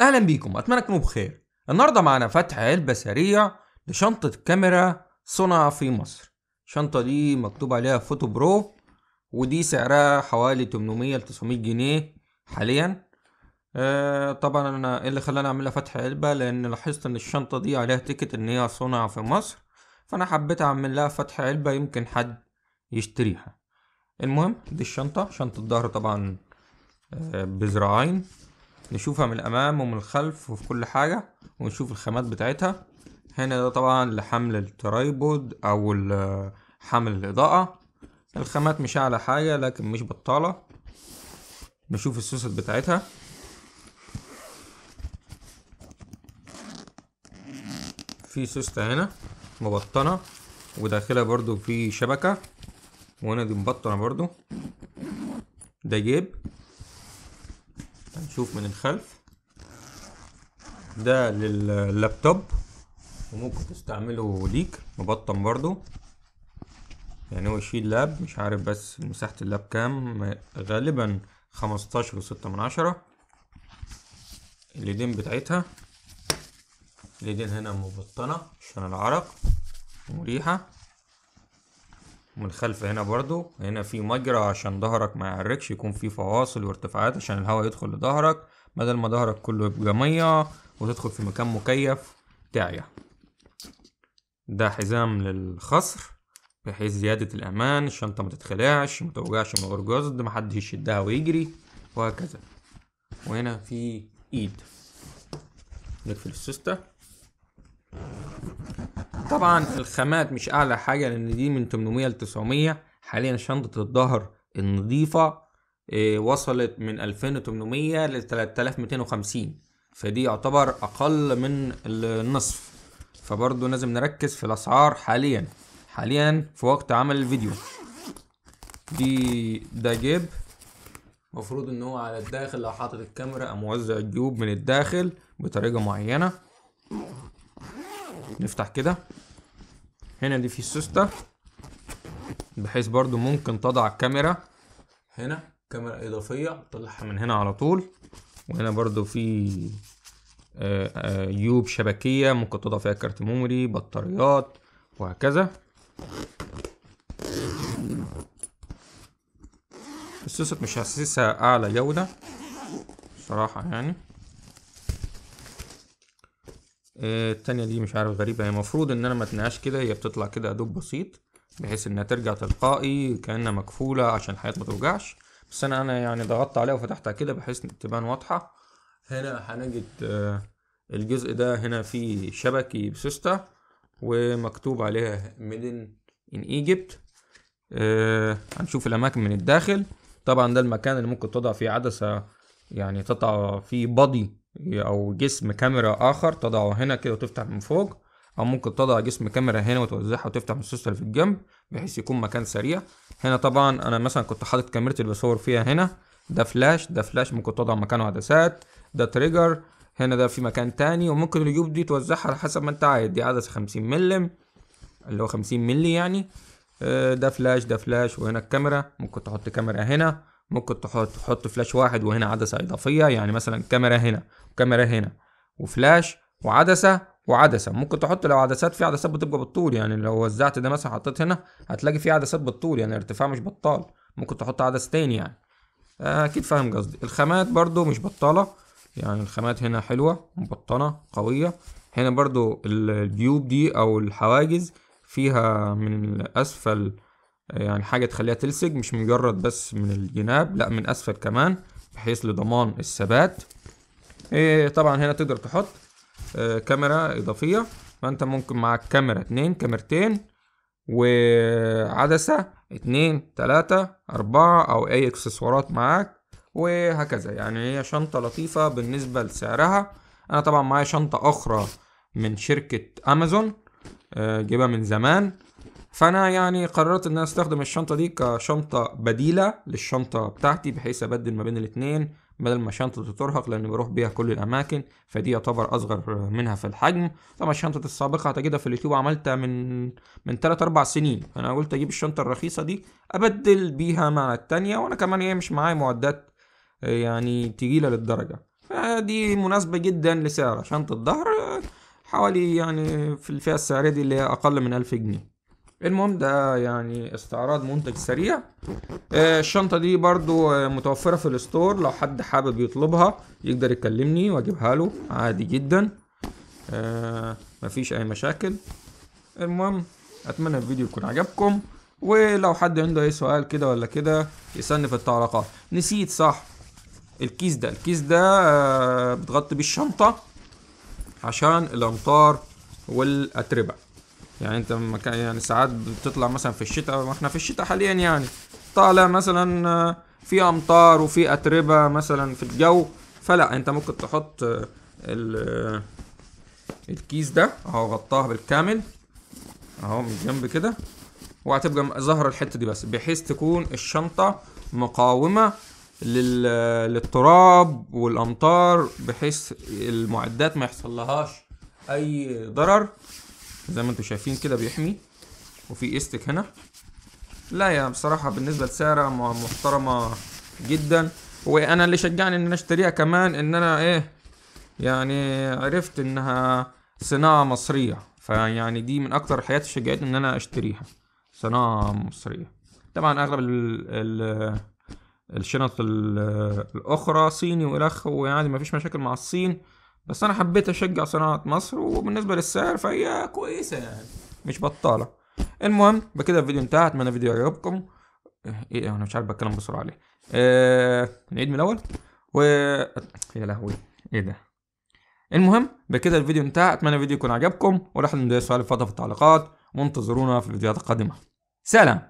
اهلا بيكم اتمنى تكونوا بخير النهارده معانا فتح علبه سريع لشنطه كاميرا صنع في مصر الشنطه دي مكتوب عليها فوتو برو ودي سعرها حوالي 800 ل 900 جنيه حاليا آه طبعا انا إيه اللي خلاني اعملها فتح علبه لان لاحظت ان الشنطه دي عليها تيكت ان هي صنع في مصر فانا حبيت اعمل لها فتح علبه يمكن حد يشتريها المهم دي الشنطه شنطه الظهر طبعا آه، بزراعين بذراعين نشوفها من الامام ومن الخلف وفي كل حاجه ونشوف الخامات بتاعتها هنا ده طبعا لحمل الترايبود او حمل الاضاءه الخامات مش اعلى حاجه لكن مش بطاله نشوف السوست بتاعتها في سوستة هنا مبطنة وداخلها برضو في شبكة وهنا دي مبطنة برضو ده جيب هنشوف من الخلف ده لللابتوب وممكن تستعمله ليك مبطن برضو يعني هو شيل لاب مش عارف بس مساحة اللاب كام غالبا خمستاشر وستة من عشرة اليدين بتاعتها اليدين هنا مبطنة عشان العرق ومريحة من الخلف هنا برضو هنا في مجرى عشان ظهرك ما يعركش يكون في فواصل وارتفاعات عشان الهواء يدخل لظهرك بدل ما ظهرك كله يبقى ميه وتدخل في مكان مكيف تعيا ده حزام للخصر بحيث زيادة الأمان الشنطة ما تتخلعش ما توجعش من غير جزد محدش يشدها ويجري وهكذا وهنا في إيد نقفل السوستة طبعا الخامات مش اعلى حاجه لان دي من 800 ل 900 حاليا شنطه الظهر النظيفه آه، وصلت من 2800 ل 3250 فدي يعتبر اقل من النصف فبرضه لازم نركز في الاسعار حاليا حاليا في وقت عمل الفيديو دي ده جيب مفروض ان هو على الداخل لو حاطط الكاميرا موزع الجيوب من الداخل بطريقه معينه نفتح كده هنا دي في السوسته بحيث برضو ممكن تضع الكاميرا هنا كاميرا اضافيه تطلعها من هنا على طول وهنا برضو في آه، آه، يوب شبكيه ممكن تضع فيها كارت ميموري بطاريات وهكذا السوستة مش حاسسها اعلى جوده صراحه يعني آه، التانية دي مش عارف غريبة هي المفروض ان انا ما اتنقاش كده هي بتطلع كده دوب بسيط بحيث انها ترجع تلقائي كأنها مكفولة عشان الحياة ما توجعش بس انا انا يعني ضغطت عليها وفتحتها كده بحيث تبان واضحة هنا هنجد آه، الجزء ده هنا فيه شبكي بسيستا ومكتوب عليها ميدن ان ايجيبت هنشوف الاماكن من الداخل طبعا ده المكان اللي ممكن تضع فيه عدسة يعني تضع فيه بادي او جسم كاميرا اخر تضعه هنا كده وتفتح من فوق او ممكن تضع جسم كاميرا هنا وتوزعها وتفتح من السوست اللي في الجنب بحيث يكون مكان سريع هنا طبعا انا مثلا كنت حاطط كاميرتي اللي بصور فيها هنا ده فلاش ده فلاش ممكن تضع مكانه عدسات ده تريجر هنا ده في مكان تاني وممكن اليوب دي توزعها على حسب ما انت عايز دي عدسة 50 ملم اللي هو 50 ملي يعني آه، ده فلاش ده فلاش وهنا الكاميرا ممكن تحط كاميرا هنا ممكن تحط تحط فلاش واحد وهنا عدسه اضافيه يعني مثلا كاميرا هنا وكاميرا هنا وفلاش وعدسه وعدسه ممكن تحط لو عدسات في عدسات بتبقى بالطول يعني لو وزعت ده مثلا حطيت هنا هتلاقي في عدسات بالطول يعني الارتفاع مش بطال ممكن تحط عدستين تاني يعني اكيد فاهم قصدي الخامات برضو مش بطاله يعني الخامات هنا حلوه مبطنه قويه هنا برضو الجيوب دي او الحواجز فيها من الاسفل يعني حاجة تخليها تلسج مش مجرد بس من الجناب لا من أسفل كمان بحيث لضمان الثبات إيه، طبعا هنا تقدر تحط آه، كاميرا إضافية فأنت ممكن معاك كاميرا اتنين كاميرتين وعدسة اتنين تلاتة أربعة أو أي إكسسوارات معاك وهكذا يعني هي شنطة لطيفة بالنسبة لسعرها أنا طبعا معايا شنطة أخرى من شركة أمازون آه، جيبها من زمان فانا يعني قررت ان انا استخدم الشنطه دي كشنطه بديله للشنطه بتاعتي بحيث ابدل ما بين الاثنين بدل ما شنطتي ترهق لان بروح بيها كل الاماكن فدي يعتبر اصغر منها في الحجم طبعا الشنطه السابقه هتجدها في اليوتيوب عملتها من من 3 4 سنين فانا قلت اجيب الشنطه الرخيصه دي ابدل بيها مع التانية وانا كمان ايه مش معايا معدات آه، يعني تقيله للدرجه فدي مناسبه جدا لسعر شنطه الظهر آه، حوالي يعني في الفئه السعريه دي اللي هي اقل من 1000 جنيه المهم ده يعني استعراض منتج سريع آه، الشنطة دي برضو آه، متوفرة في الستور لو حد حابب يطلبها يقدر يكلمني واجيبها له عادي جدا آه، مفيش اي مشاكل المهم اتمنى الفيديو يكون عجبكم ولو حد عنده اي سؤال كده ولا كده يسألني في التعليقات نسيت صح الكيس ده الكيس ده بتغطي بيه الشنطة عشان الامطار والاتربه يعني انت مكان يعني ساعات بتطلع مثلا في الشتاء واحنا في الشتاء حاليا يعني طالع مثلا آه، في امطار وفي اتربه مثلا في الجو فلا انت ممكن تحط آه، آه، الكيس ده اهو غطاه بالكامل اهو من جنب كده وهتبقى ظاهرة الحتة دي بس بحيث تكون الشنطة مقاومة للتراب والأمطار بحيث المعدات ما يحصل لهاش أي ضرر زي ما انتم شايفين كده بيحمي وفي استك هنا لا يا بصراحه بالنسبه لسعرها محترمه جدا وانا اللي شجعني ان انا اشتريها كمان ان انا ايه يعني عرفت انها صناعه مصريه فيعني دي من اكتر الحاجات اللي شجعتني ان انا اشتريها صناعه مصريه طبعا اغلب ال ال الشنط الاخرى صيني والاخ ويعني مفيش مشاكل مع الصين بس انا حبيت اشجع صناعه مصر وبالنسبه للسعر فهي كويسه يعني مش بطاله المهم بكده الفيديو انتهى اتمنى الفيديو يعجبكم إيه،, ايه انا مش عارف بتكلم بسرعه ليه آه... نعيد من الاول و يا لهوي ايه ده المهم بكده الفيديو انتهى اتمنى الفيديو يكون عجبكم ولا حد يضيع سؤال في التعليقات وانتظرونا في الفيديوهات القادمه سلام